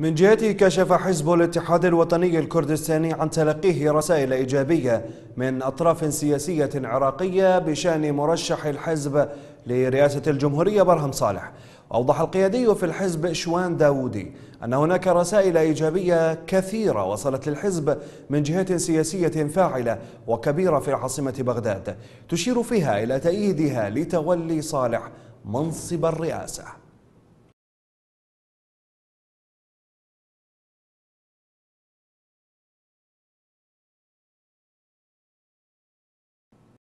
من جهته كشف حزب الاتحاد الوطني الكردستاني عن تلقيه رسائل إيجابية من أطراف سياسية عراقية بشأن مرشح الحزب لرئاسة الجمهورية برهم صالح أوضح القيادي في الحزب شوان داودي أن هناك رسائل إيجابية كثيرة وصلت للحزب من جهات سياسية فاعلة وكبيرة في عاصمة بغداد تشير فيها إلى تأييدها لتولي صالح منصب الرئاسة